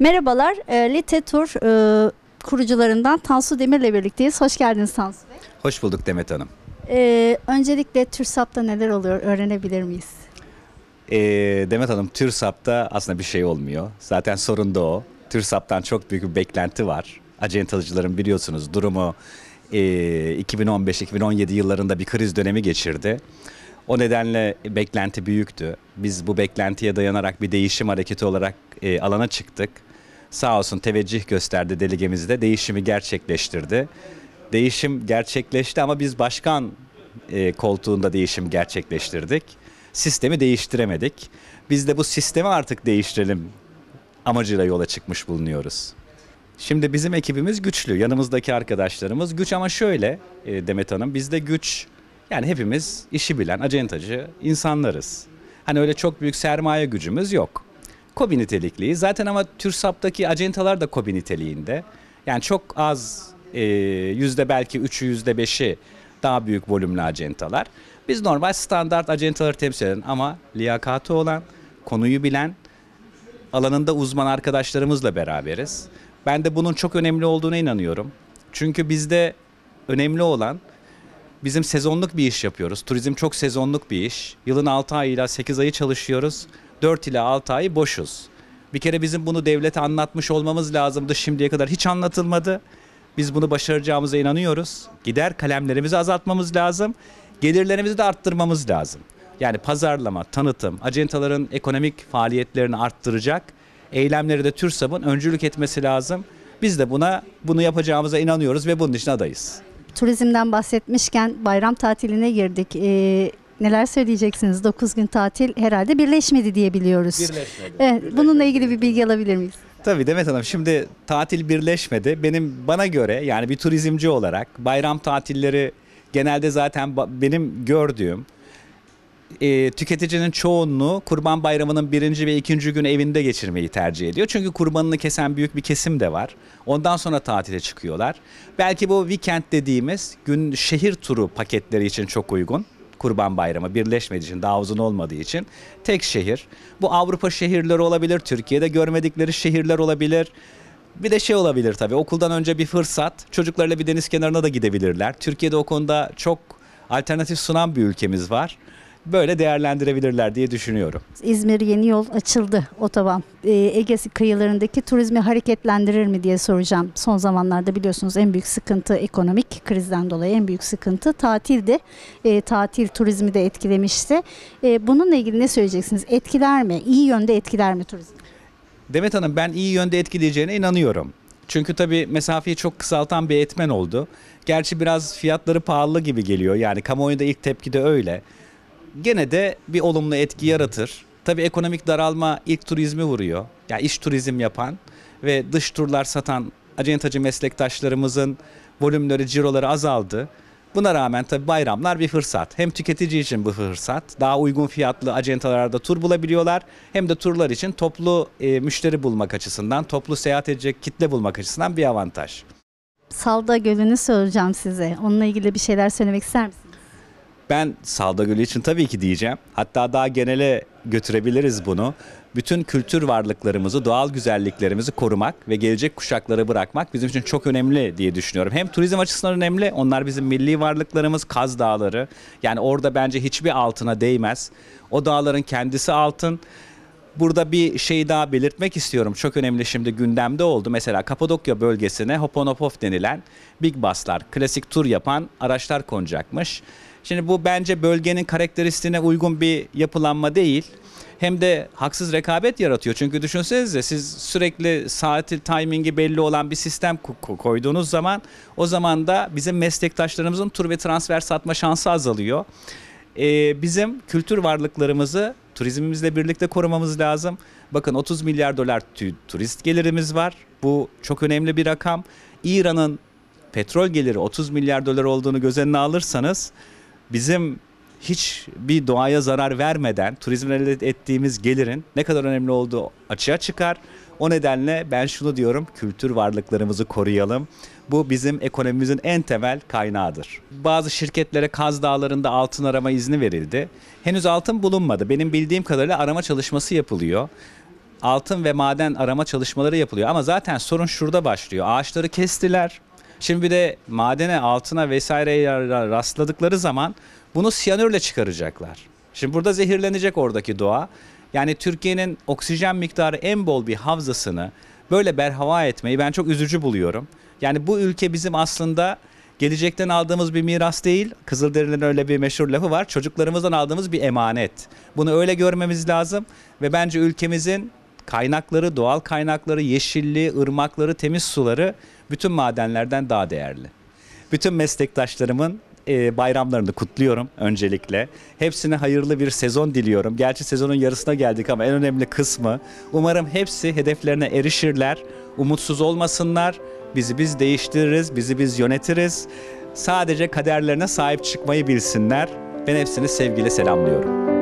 Merhabalar, e, Lite Tur e, kurucularından Tansu Demir'le birlikteyiz. Hoş geldiniz Tansu Bey. Hoş bulduk Demet Hanım. E, öncelikle TÜRSAP'ta neler oluyor öğrenebilir miyiz? E, Demet Hanım, TÜRSAP'ta aslında bir şey olmuyor. Zaten sorun da o. TÜRSAP'tan çok büyük bir beklenti var. Acentalıcıların biliyorsunuz durumu e, 2015-2017 yıllarında bir kriz dönemi geçirdi. O nedenle beklenti büyüktü. Biz bu beklentiye dayanarak bir değişim hareketi olarak e, alana çıktık sağ olsun teveccüh gösterdi delegemizde. Değişimi gerçekleştirdi. Değişim gerçekleşti ama biz başkan e, koltuğunda değişim gerçekleştirdik. Sistemi değiştiremedik. Biz de bu sistemi artık değiştirelim amacıyla yola çıkmış bulunuyoruz. Şimdi bizim ekibimiz güçlü. Yanımızdaki arkadaşlarımız güç ama şöyle e, Demet Hanım bizde güç yani hepimiz işi bilen, acentacı insanlarız. Hani öyle çok büyük sermaye gücümüz yok kobi nitelikli. Zaten ama TÜRSAP'taki acentalar da kobi niteliğinde. Yani çok az e, yüzde belki 3'ü yüzde 5'i daha büyük volümlü acentalar. Biz normal standart acentaları temsil eden ama liyakatı olan, konuyu bilen, alanında uzman arkadaşlarımızla beraberiz. Ben de bunun çok önemli olduğuna inanıyorum. Çünkü bizde önemli olan bizim sezonluk bir iş yapıyoruz. Turizm çok sezonluk bir iş. Yılın 6 ayıyla 8 ayı çalışıyoruz. 4 ile 6 ay boşuz. Bir kere bizim bunu devlete anlatmış olmamız lazımdı. Şimdiye kadar hiç anlatılmadı. Biz bunu başaracağımıza inanıyoruz. Gider kalemlerimizi azaltmamız lazım. Gelirlerimizi de arttırmamız lazım. Yani pazarlama, tanıtım, acentaların ekonomik faaliyetlerini arttıracak eylemleri de TÜRSAB'ın öncülük etmesi lazım. Biz de buna bunu yapacağımıza inanıyoruz ve bunun için adayız. Turizmden bahsetmişken bayram tatiline girdik. Ee, Neler söyleyeceksiniz? 9 gün tatil herhalde birleşmedi diye biliyoruz. Birleşmedi. Evet, birleşmedi. bununla ilgili bir bilgi alabilir miyiz? Tabii Demet Hanım şimdi tatil birleşmedi. Benim bana göre yani bir turizmci olarak bayram tatilleri genelde zaten benim gördüğüm e, tüketicinin çoğunluğu Kurban Bayramı'nın birinci ve ikinci günü evinde geçirmeyi tercih ediyor. Çünkü kurbanını kesen büyük bir kesim de var. Ondan sonra tatile çıkıyorlar. Belki bu weekend dediğimiz gün şehir turu paketleri için çok uygun. Kurban Bayramı birleşmediği için, daha uzun olmadığı için tek şehir. Bu Avrupa şehirleri olabilir, Türkiye'de görmedikleri şehirler olabilir. Bir de şey olabilir tabii okuldan önce bir fırsat. Çocuklarla bir deniz kenarına da gidebilirler. Türkiye'de o konuda çok alternatif sunan bir ülkemiz var böyle değerlendirebilirler diye düşünüyorum. İzmir yeni yol açıldı otoban. Ee, Ege kıyılarındaki turizmi hareketlendirir mi diye soracağım. Son zamanlarda biliyorsunuz en büyük sıkıntı ekonomik krizden dolayı en büyük sıkıntı tatildi. Ee, tatil turizmi de etkilemişti. Ee, bununla ilgili ne söyleyeceksiniz? Etkiler mi? İyi yönde etkiler mi turizm? Demet Hanım ben iyi yönde etkileyeceğine inanıyorum. Çünkü tabii mesafeyi çok kısaltan bir etmen oldu. Gerçi biraz fiyatları pahalı gibi geliyor. Yani kamuoyunda ilk tepkide öyle gene de bir olumlu etki yaratır. Tabii ekonomik daralma ilk turizmi vuruyor. Yani iş turizm yapan ve dış turlar satan acentacı meslektaşlarımızın volümleri, ciroları azaldı. Buna rağmen tabii bayramlar bir fırsat. Hem tüketici için bu fırsat. Daha uygun fiyatlı acentalarda tur bulabiliyorlar. Hem de turlar için toplu e, müşteri bulmak açısından, toplu seyahat edecek kitle bulmak açısından bir avantaj. Salda Gölü'nü soracağım size. Onunla ilgili bir şeyler söylemek ister misiniz? Ben Salda Gölü için tabii ki diyeceğim. Hatta daha genele götürebiliriz bunu. Bütün kültür varlıklarımızı, doğal güzelliklerimizi korumak ve gelecek kuşaklara bırakmak bizim için çok önemli diye düşünüyorum. Hem turizm açısından önemli, onlar bizim milli varlıklarımız, Kaz Dağları. Yani orada bence hiçbir altına değmez. O dağların kendisi altın burada bir şey daha belirtmek istiyorum. Çok önemli şimdi gündemde oldu. Mesela Kapadokya bölgesine Hoponopof denilen big buslar, klasik tur yapan araçlar konacakmış. Şimdi bu bence bölgenin karakteristiğine uygun bir yapılanma değil hem de haksız rekabet yaratıyor. Çünkü düşünsenize siz sürekli saati timingi belli olan bir sistem koyduğunuz zaman o zaman da bizim meslektaşlarımızın tur ve transfer satma şansı azalıyor. Ee, bizim kültür varlıklarımızı turizmimizle birlikte korumamız lazım. Bakın 30 milyar dolar turist gelirimiz var. Bu çok önemli bir rakam. İran'ın petrol geliri 30 milyar dolar olduğunu göz önüne alırsanız bizim hiç bir doğaya zarar vermeden turizmle elde ettiğimiz gelirin ne kadar önemli olduğu açığa çıkar. O nedenle ben şunu diyorum, kültür varlıklarımızı koruyalım. Bu bizim ekonomimizin en temel kaynağıdır. Bazı şirketlere Kaz Dağları'nda altın arama izni verildi. Henüz altın bulunmadı. Benim bildiğim kadarıyla arama çalışması yapılıyor. Altın ve maden arama çalışmaları yapılıyor ama zaten sorun şurada başlıyor. Ağaçları kestiler, Şimdi bir de madene, altına vesaireye rastladıkları zaman bunu siyanürle çıkaracaklar. Şimdi burada zehirlenecek oradaki doğa. Yani Türkiye'nin oksijen miktarı en bol bir havzasını böyle berhava etmeyi ben çok üzücü buluyorum. Yani bu ülke bizim aslında gelecekten aldığımız bir miras değil. Kızılderililerin öyle bir meşhur lafı var. Çocuklarımızdan aldığımız bir emanet. Bunu öyle görmemiz lazım ve bence ülkemizin Kaynakları, doğal kaynakları, yeşilliği, ırmakları, temiz suları bütün madenlerden daha değerli. Bütün meslektaşlarımın e, bayramlarını kutluyorum öncelikle. Hepsine hayırlı bir sezon diliyorum. Gerçi sezonun yarısına geldik ama en önemli kısmı. Umarım hepsi hedeflerine erişirler. Umutsuz olmasınlar. Bizi biz değiştiririz, bizi biz yönetiriz. Sadece kaderlerine sahip çıkmayı bilsinler. Ben hepsini sevgiyle selamlıyorum.